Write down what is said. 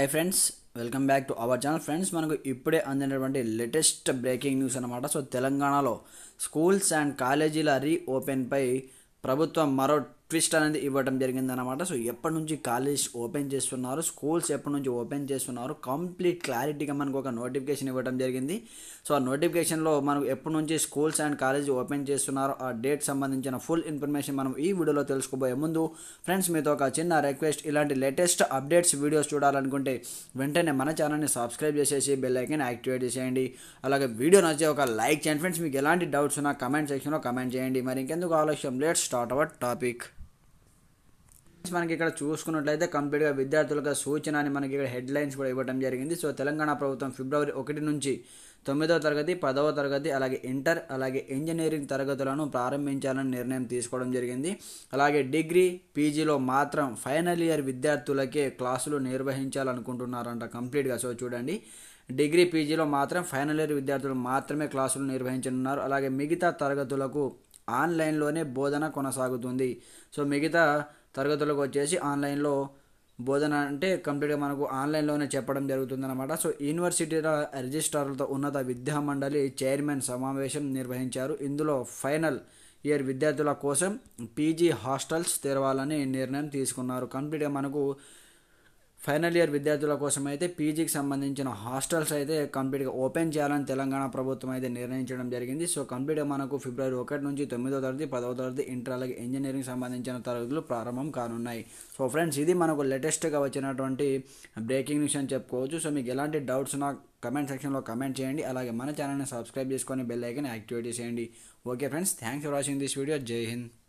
hi friends welcome back to our channel friends మనకు ఇప్పుడే అందినటువంటి లేటెస్ట్ బ్రేకింగ్ న్యూస్ అనమాట సో తెలంగాణలో స్కూల్స్ అండ్ కాలేజీల రీ ఓపెన్పై ప్రభుత్వం మరో ట్విస్ట్ అనేది ఇవ్వడం జరిగిందనమాట సో ఎప్పటి నుంచి కాలేజ్ ఓపెన్ చేస్తున్నారు స్కూల్స్ ఎప్పటి నుంచి ఓపెన్ చేస్తున్నారు కంప్లీట్ క్లారిటీగా మనకు ఒక నోటిఫికేషన్ ఇవ్వడం జరిగింది సో ఆ నోటిఫికేషన్లో మనకు ఎప్పటి నుంచి స్కూల్స్ అండ్ కాలేజ్ ఓపెన్ చేస్తున్నారు ఆ డేట్ సంబంధించిన ఫుల్ ఇన్ఫర్మేషన్ మనం ఈ వీడియోలో తెలుసుకోబోయే ముందు ఫ్రెండ్స్ మీతో ఒక చిన్న రిక్వెస్ట్ ఇలాంటి లేటెస్ట్ అప్డేట్స్ వీడియోస్ చూడాలనుకుంటే వెంటనే మన ఛానల్ని సబ్స్క్రైబ్ చేసేసి బెల్ ఐకన్ యాక్టివేట్ చేసేయండి అలాగే వీడియో నచ్చే ఒక లైక్ చేయండి ఫ్రెండ్స్ మీకు ఎలాంటి డౌట్స్ ఉన్నా కమెంట్ సెక్షన్లో కమెంట్ చేయండి మరి ఇంకెందుకు ఆలస్యం లేట్ స్టార్ట్ అవర్ టాపిక్ మనకి ఇక్కడ చూసుకున్నట్లయితే కంప్లీట్గా విద్యార్థులకు సూచన అని మనకి ఇక్కడ హెడ్లైన్స్ కూడా ఇవ్వడం జరిగింది సో తెలంగాణ ప్రభుత్వం ఫిబ్రవరి ఒకటి నుంచి తొమ్మిదవ తరగతి పదవ తరగతి అలాగే ఇంటర్ అలాగే ఇంజనీరింగ్ తరగతులను ప్రారంభించాలని నిర్ణయం తీసుకోవడం జరిగింది అలాగే డిగ్రీ పీజీలో మాత్రం ఫైనల్ ఇయర్ విద్యార్థులకే క్లాసులు నిర్వహించాలనుకుంటున్నారంట కంప్లీట్గా సో చూడండి డిగ్రీ పీజీలో మాత్రం ఫైనల్ ఇయర్ విద్యార్థులు మాత్రమే క్లాసులు నిర్వహించనున్నారు అలాగే మిగతా తరగతులకు ఆన్లైన్లోనే బోధన కొనసాగుతుంది సో మిగతా తరగతులకు వచ్చేసి ఆన్లైన్లో బోధన అంటే కంప్లీట్గా మనకు ఆన్లైన్లోనే చెప్పడం జరుగుతుందన్నమాట సో యూనివర్సిటీల రిజిస్ట్రార్లతో ఉన్నత విద్యా మండలి చైర్మన్ సమావేశం నిర్వహించారు ఇందులో ఫైనల్ ఇయర్ విద్యార్థుల కోసం పీజీ హాస్టల్స్ తెరవాలని నిర్ణయం తీసుకున్నారు కంప్లీట్గా మనకు ఫైనల్ ఇయర్ విద్యార్థుల కోసం అయితే పీజీకి సంబంధించిన హాస్టల్స్ అయితే కంప్లీట్గా ఓపెన్ చేయాలని తెలంగాణ ప్రభుత్వం అయితే నిర్ణయించడం జరిగింది సో కంప్లీట్గా మనకు ఫిబ్రవరి ఒకటి నుంచి తొమ్మిదో తరగతి పదవ తరగతి ఇంటర్ అలాగే ఇంజనీరింగ్ సంబంధించిన తరగతులు ప్రారంభం కానున్నాయి సో ఫ్రెండ్స్ ఇది మనకు లేటెస్ట్గా వచ్చినటువంటి బ్రేకింగ్ న్యూస్ అని చెప్పుకోవచ్చు సో మీకు ఎలాంటి డౌట్స్ ఉన్నా కమెంట్ సెక్షన్లో కమెంట్ చేయండి అలాగే మన ఛానల్ని సబ్స్క్రైబ్ చేసుకొని బెల్ ఐకన్ యాక్టివేట్ చేయండి okay friends thanks for watching this video Jai Hind